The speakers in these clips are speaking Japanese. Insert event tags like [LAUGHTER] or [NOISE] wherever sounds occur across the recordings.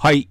はい。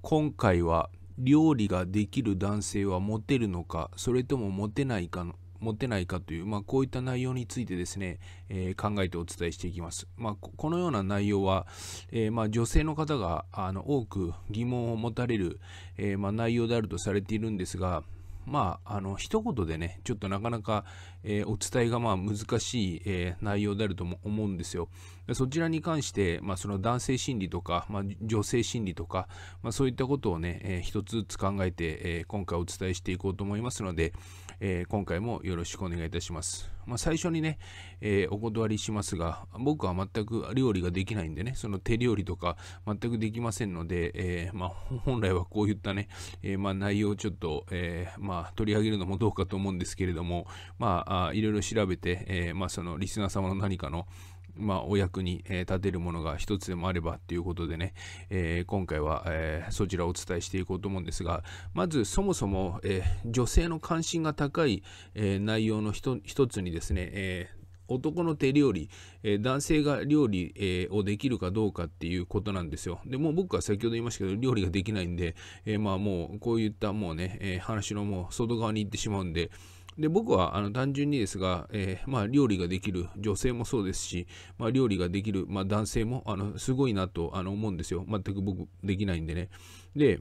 今回は料理ができる男性はモテるのか、それともモテないかの、モテないかという、まあ、こういった内容についてですね、えー、考えてお伝えしていきます。まあ、このような内容は、えー、まあ、女性の方があの多く疑問を持たれる、えー、ま内容であるとされているんですが、まあ、あの、一言でね、ちょっとなかなか、えー、お伝えがまあ難しい、えー、内容であるとも思うんですよ。そちらに関して、まあ、その男性心理とか、まあ、女性心理とか、まあ、そういったことをね、えー、一つずつ考えて、え今回お伝えしていこうと思いますので、え今回もよろしくお願いいたします。まあ、最初にね、えー、お断りしますが、僕は全く料理ができないんでね、その手料理とか全くできませんので、えー、まあ、本来はこういったね、えー、まあ、内容をちょっと、えまあ、取り上げるのもどうかと思うんですけれども、まあ、いろいろ調べて、えまあ、そのリスナー様の何かの、まあ、お役に、え立てるものが一つでもあればということでね、えー、今回は、えー、そちらをお伝えしていこうと思うんですが、まずそもそも、えー、女性の関心が高い、え内容の一つにですね、え男の手料理、え男性が料理、えをできるかどうかっていうことなんですよ。でもう僕は先ほど言いましたけど、料理ができないんで、えまあもうこういったもうね、え話のもう外側に行ってしまうんで、で僕はあの単純にですが、えー、まあ、料理ができる女性もそうですし、まあ、料理ができる、まあ、男性もあのすごいなとあの思うんですよ全く僕できないんでねで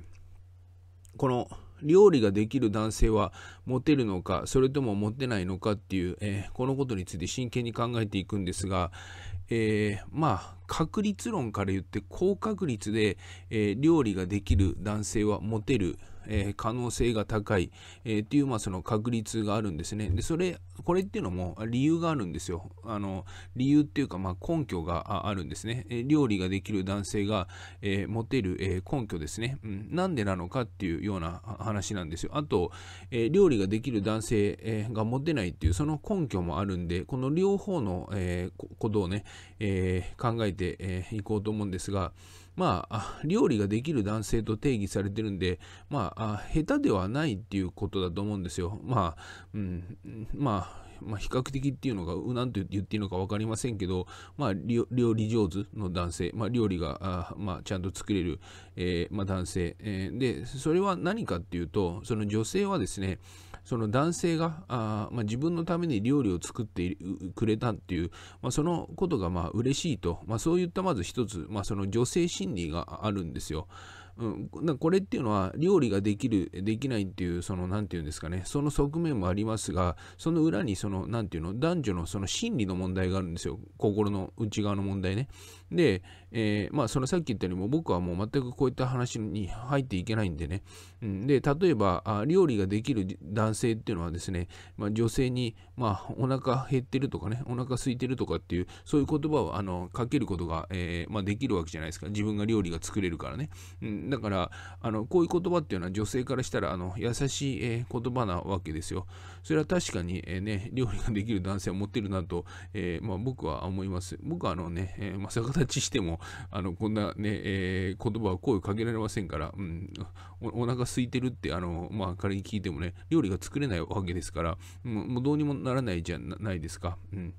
この料理ができる男性はモテるのかそれともモテないのかっていう、えー、このことについて真剣に考えていくんですが、えー、まあ確率論から言って高確率で、えー、料理ができる男性はモテるえー、可能性が高い、えー、っていう、まあ、その確率があるんですね。で、それ、これっていうのも理由があるんですよ。あの、理由っていうか、まあ、根拠があるんですね。え料理ができる男性が、えー、持てる、え根拠ですね、うん。なんでなのかっていうような話なんですよ。あと、え料理ができる男性、えが持てないっていう、その根拠もあるんで、この両方の、えことをね、え考えてい、えー、こうと思うんですが、まあ、料理ができる男性と定義されてるんで、まあ、下手ではないっていうことだと思うんですよ。まあ、うん、まあ、まあ、比較的っていうのが、なんて言っていいのか分かりませんけど、まあ、料理上手の男性、まあ、料理が、まあ、ちゃんと作れる、えー、まあ、男性、えー、で、それは何かっていうと、その女性はですね、その男性があ、まあ、自分のために料理を作ってくれたっていう、まあ、そのことがまあ嬉しいと、まあ、そういったまず一つ、まあ、その女性心理があるんですよ。うん、これっていうのは料理ができるできないっていうその何て言うんですかねその側面もありますがその裏にその何て言うの男女のその心理の問題があるんですよ心の内側の問題ねで、えー、まあ、そのさっき言ったようにも僕はもう全くこういった話に入っていけないんでね。うん、で、例えば、料理ができる男性っていうのはですね、まあ、女性に、まあ、お腹減ってるとかね、お腹空いてるとかっていう、そういう言葉をあのかけることが、えー、まあ、できるわけじゃないですか。自分が料理が作れるからね。うん、だから、あのこういう言葉っていうのは女性からしたらあの優しい、えー、言葉なわけですよ。それは確かに、えー、ね、料理ができる男性を持ってるなと、えまあ、僕は思います。僕はあのね、えーまあ、坂田ちしても、あの、こんなね、えー、言葉は声をかけられませんから、うん、おお腹空いてるって、あの、まあ、仮に聞いてもね、料理が作れないわけですから、もうどうにもならないじゃないですか。うん。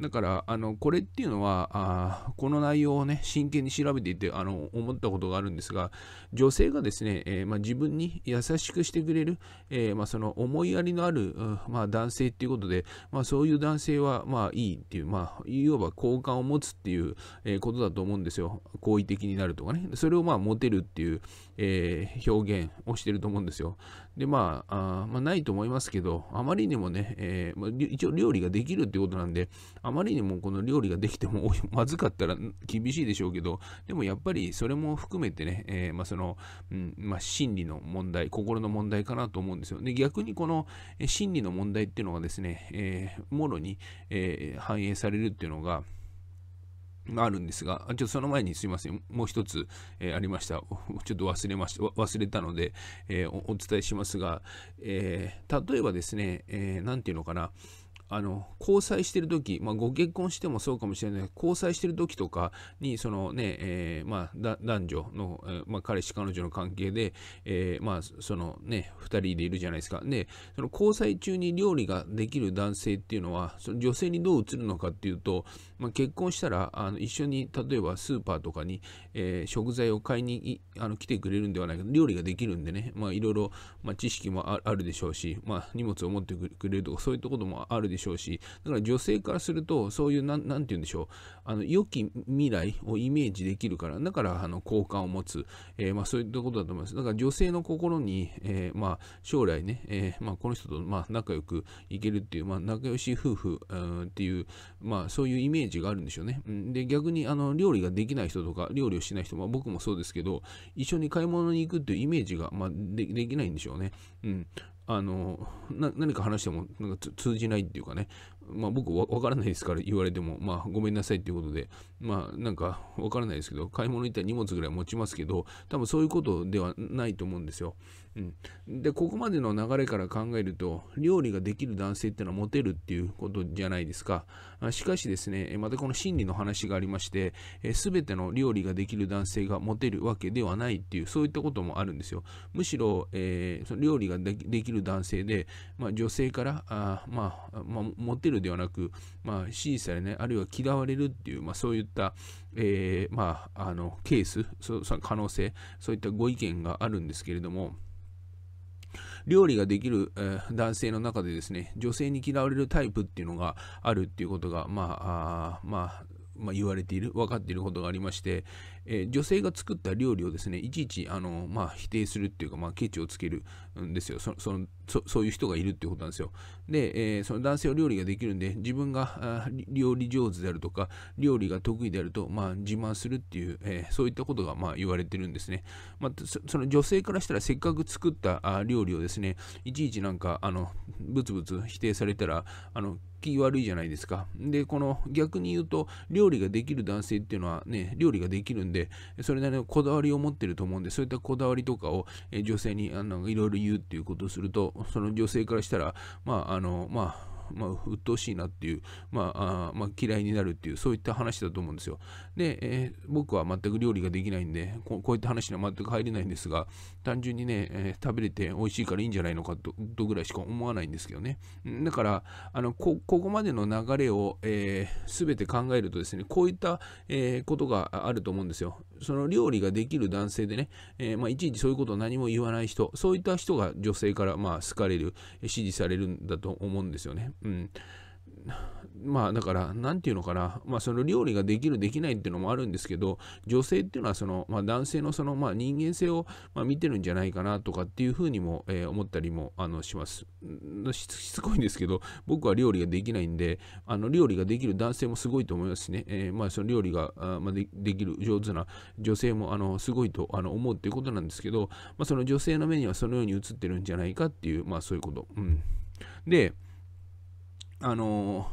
だから、あの、これっていうのは、あこの内容をね、真剣に調べていて、あの、思ったことがあるんですが、女性がですね、えー、まあ、自分に優しくしてくれる、えー、まあ、その思いやりのある、まあ、男性っていうことで、まあ、そういう男性は、まあ、いいっていう、まあ、いわば好感を持つっていう、ことだと思うんですよ。好意的になるとかね。それを、まあ、モテるっていう、えー、表現をしてると思うんですよ。で、まあ、あまあ、ないと思いますけど、あまりにもね、えー、まあ、一応料理ができるってことなんで、あまりにもこの料理ができても [LAUGHS] まずかったら厳しいでしょうけど、でもやっぱりそれも含めてね、えー、まあ、その、うんまあ、心理の問題、心の問題かなと思うんですよ。で、逆にこの心理の問題っていうのがですね、えー、もろに、えー、反映されるっていうのが、あるんですが、ちょっとその前にすいません、もう一つ、えー、ありました。[LAUGHS] ちょっと忘れました、忘れたので、えー、お伝えしますが、えー、例えばですね、えー、なんていうのかな、あの交際してる時、まあ、ご結婚してもそうかもしれない交際してる時とかにそのね、えー、まあ、男女の、えー、まあ、彼氏彼女の関係で、えー、まあ、そのね2人でいるじゃないですかでその交際中に料理ができる男性っていうのはその女性にどう映るのかっていうと、ま結婚したらあの一緒に例えばスーパーとかに、え食材を買いにあの来てくれるんではないか料理ができるんでねいろいろ知識もあるでしょうし、ま荷物を持ってくれるとかそういったこともあるでしょうでしょうし、だから女性からすると、そういう、なんなんて言うんでしょう、あの、良き未来をイメージできるから、だから、あの、好感を持つ、えー、まあ、そういったことだと思います。だから、女性の心に、えー、まあ、将来ね、えー、まあ、この人と、まあ、仲良くいけるっていう、まあ、仲良し夫婦、うん、っていう、まあ、そういうイメージがあるんでしょうね。で、逆に、あの、料理ができない人とか、料理をしない人、まあ、僕もそうですけど、一緒に買い物に行くっていうイメージが、まあ、でできないんでしょうね。うん。あの何か話してもなんか通じないっていうかねまあ僕わからないですから言われても、まあごめんなさいっていうことで、まあなんかわからないですけど、買い物行ったら荷物ぐらい持ちますけど、多分そういうことではないと思うんですよ。うん。で、ここまでの流れから考えると、料理ができる男性っていうのはモテるっていうことじゃないですか。しかしですね、またこの心理の話がありまして、すべての料理ができる男性がモテるわけではないっていう、そういったこともあるんですよ。むしろ、えー、その料理ができる男性で、まあ女性から、あまあ、まあ、モテるるではなく、まあ、支持されない、あるいは嫌われるっていう、まあ、そういった、えー、まあ、あの、ケース、そそ可能性、そういったご意見があるんですけれども、料理ができる、え男性の中でですね、女性に嫌われるタイプっていうのがあるっていうことが、まあ、あまあ、まあ、言われている、分かっていることがありまして、えー、女性が作った料理をですね、いちいちあの、まあ、否定するっていうか、まあ、ケチをつけるんですよそそのそ。そういう人がいるってことなんですよ。で、えー、その男性は料理ができるんで、自分が料理上手であるとか、料理が得意であると、まあ、自慢するっていう、えー、そういったことが、まあ、言われてるんですね。まあ、その女性からしたら、せっかく作ったあ料理をですね、いちいちなんか、あの、ブツブツ否定されたら、あの、気悪いじゃないですか。で、この逆に言うと、料理ができる男性っていうのはね、料理ができるんで、それなりのこだわりを持ってると思うんで、そういったこだわりとかを女性にいろいろ言うっていうことをすると、その女性からしたら、まあ、あの、まあ、まあ、鬱陶しいなっていう、まあ、あまあ、嫌いになるっていう、そういった話だと思うんですよ。で、えー、僕は全く料理ができないんでこ、こういった話には全く入れないんですが、単純にね、えー、食べれて美味しいからいいんじゃないのかとぐらいしか思わないんですけどね。だから、あのこここまでの流れを、えー、全て考えるとですね、こういった、えことがあると思うんですよ。その料理ができる男性でね、えー、まあ、いちいちそういうことを何も言わない人、そういった人が女性からまあ好かれる、支持されるんだと思うんですよね。うんまあだから何て言うのかなまあその料理ができるできないっていうのもあるんですけど女性っていうのはそのまあ男性のそのまあ人間性をま見てるんじゃないかなとかっていうふうにもえ思ったりもあのしますしつこいんですけど僕は料理ができないんであの料理ができる男性もすごいと思いますしねえまあその料理がまできる上手な女性もあのすごいとあの思うっていうことなんですけどまあその女性の目にはそのように映ってるんじゃないかっていうまあそういうことうんであの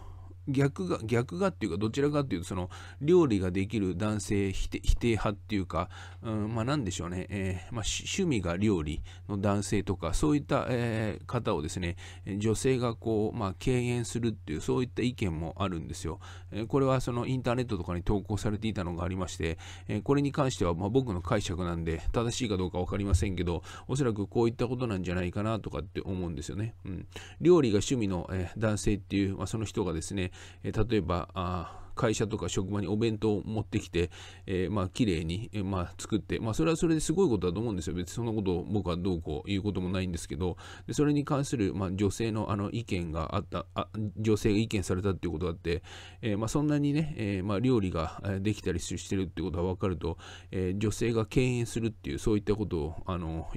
逆が逆がっていうかどちらかっていうとその料理ができる男性否定派っていうか、うん、まあ何でしょうね、えー、まあ、趣味が料理の男性とかそういった、えー、方をですね女性がこう、まあ、敬遠するっていうそういった意見もあるんですよ、えー、これはそのインターネットとかに投稿されていたのがありまして、えこれに関してはまあ僕の解釈なんで正しいかどうか分かりませんけどおそらくこういったことなんじゃないかなとかって思うんですよね、うん、料理が趣味の、え男性っていう、まあ、その人がですねえ例えばあ会社とか職場にお弁当を持ってきて、えー、まあ綺麗に、えー、まあ作って、まあそれはそれですごいことだと思うんですよ。別にそんなことを僕はどうこう言うこともないんですけど、でそれに関する、まあ、女性のあの意見があったあ、女性が意見されたっていうことがあって、えー、まあそんなにね、えまあ料理ができたりしてるってことが分かると、え女性が敬遠するっていう、そういったことを、あの、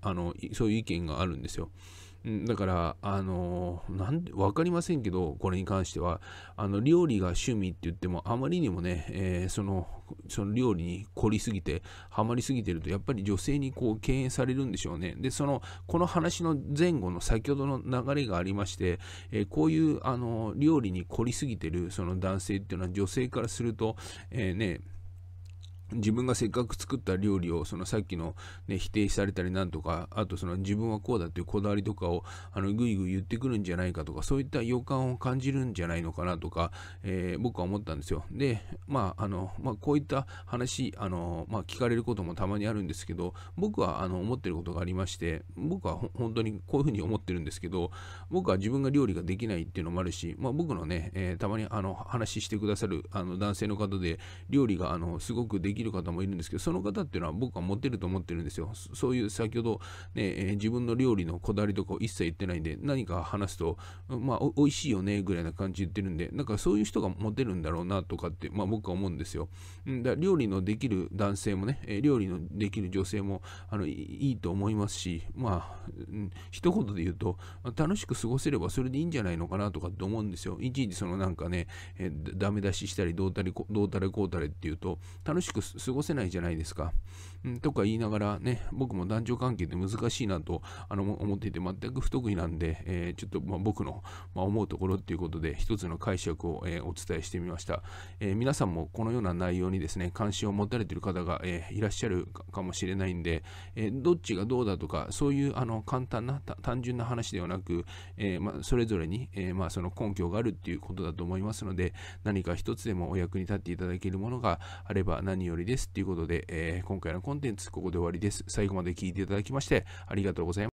あのそういう意見があるんですよ。だから、あのなんで、わかりませんけど、これに関しては、あの、料理が趣味って言っても、あまりにもね、えー、その、その料理に凝りすぎて、ハマりすぎてると、やっぱり女性にこう、敬遠されるんでしょうね。で、その、この話の前後の先ほどの流れがありまして、えー、こういう、あの料理に凝りすぎてる、その男性っていうのは、女性からすると、えー、ね、自分がせっかく作った料理をそのさっきの、ね、否定されたりなんとかあとその自分はこうだっていうこだわりとかをあのぐいぐい言ってくるんじゃないかとかそういった予感を感じるんじゃないのかなとか、えー、僕は思ったんですよでまああの、まあ、こういった話あの、まあ、聞かれることもたまにあるんですけど僕はあの思ってることがありまして僕は本当にこういうふうに思ってるんですけど僕は自分が料理ができないっていうのもあるし、まあ、僕のね、えー、たまにあの話してくださるあの男性の方で料理があのすごくできる方もいるんですけど、その方っていうのは僕はモテると思ってるんですよ。そういう先ほどね、自分の料理のこだわりとかを一切言ってないんで、何か話すと、まあ、美味しいよね、ぐらいな感じ言ってるんで、なんかそういう人がモテるんだろうなとかって、まあ僕は思うんですよ。だ料理のできる男性もね、料理のできる女性も、あの、いいと思いますし、まあ、一言で言うと、楽しく過ごせればそれでいいんじゃないのかなとかって思うんですよ。いちいちそのなんかね、えー、ダメ出ししたり、どうたり、どうたれこうたれっていうと、楽しく過ごせないじゃないですか。うん、とか言いながらね、僕も男女関係って難しいなとあの思っていて全く不得意なんで、えー、ちょっとま僕の、ま思うところっていうことで一つの解釈を、えお伝えしてみました、えー、皆さんもこのような内容にですね、関心を持たれている方が、えいらっしゃるかもしれないんで、えどっちがどうだとか、そういうあの簡単な単純な話ではなく、えまそれぞれに、えまその根拠があるっていうことだと思いますので、何か一つでもお役に立っていただけるものがあれば何よりりです。ということで、えー、今回のコンテンツここで終わりです。最後まで聞いていただきましてありがとうございます。